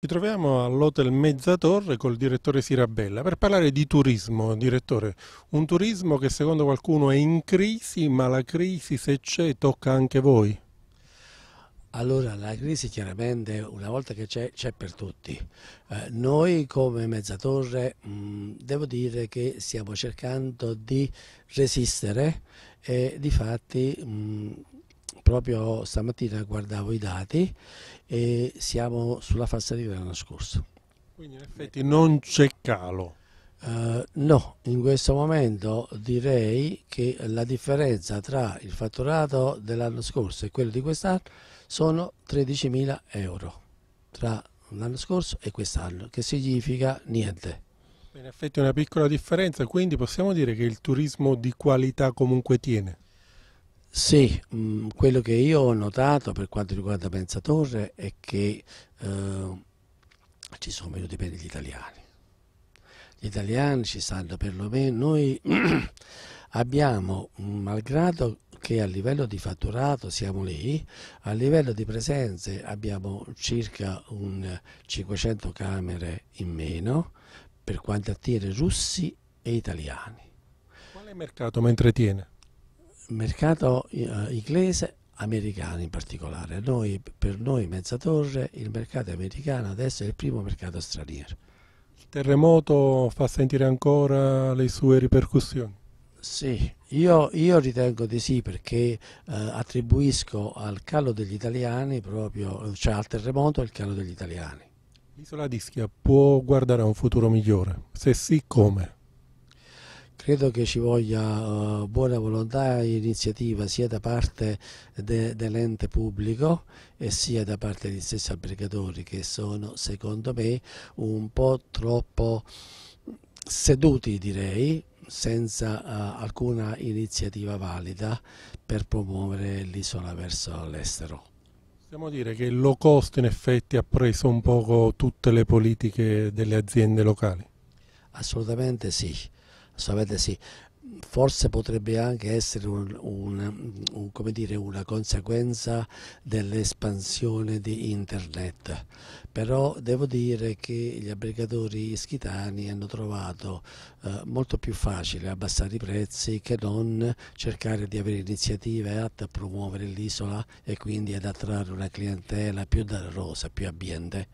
Ci troviamo all'Hotel Mezzatorre col direttore Sirabella per parlare di turismo, direttore. Un turismo che secondo qualcuno è in crisi, ma la crisi se c'è tocca anche voi. Allora la crisi chiaramente una volta che c'è, c'è per tutti. Eh, noi come Mezzatorre mh, mm, devo dire che stiamo cercando di resistere e di fatti mh, mm, proprio stamattina guardavo i dati e siamo sulla falsariga dell'anno scorso. Quindi in effetti non c'è calo. Uh, no, in questo momento direi che la differenza tra il fatturato dell'anno scorso e quello di quest'anno sono 13.000 euro tra l'anno scorso e quest'anno, che significa niente. In effetti è una piccola differenza, quindi possiamo dire che il turismo di qualità comunque tiene. Sì, mh, mm, quello che io ho notato per quanto riguarda Pensatore è che eh, ci sono venuti bene gli italiani. Gli italiani ci sanno perlomeno, noi abbiamo, malgrado che a livello di fatturato siamo lì, a livello di presenze abbiamo circa un 500 camere in meno per quanto attiene russi e italiani. Quale mercato mentre tiene? mercato eh, inglese, americano in particolare. Noi, per noi Mezzatorre il mercato americano adesso è il primo mercato straniero. Il terremoto fa sentire ancora le sue ripercussioni? Sì, io, io ritengo di sì perché eh, attribuisco al calo degli italiani proprio, cioè al terremoto il calo degli italiani. L'isola d'Ischia può guardare a un futuro migliore? Se sì, come? credo che ci voglia uh, buona volontà e iniziativa sia da parte de, dell'ente pubblico e sia da parte degli stessi albergatori che sono secondo me un po' troppo seduti direi senza uh, alcuna iniziativa valida per promuovere l'isola verso l'estero. Possiamo dire che il low cost in effetti ha preso un poco tutte le politiche delle aziende locali? Assolutamente sì. Sapete sì, forse potrebbe anche essere un, un, un, dire, una conseguenza dell'espansione di internet, però devo dire che gli abbrigatori ischitani hanno trovato eh, molto più facile abbassare i prezzi che non cercare di avere iniziative atte a promuovere l'isola e quindi ad attrarre una clientela più danarosa, più ambiente.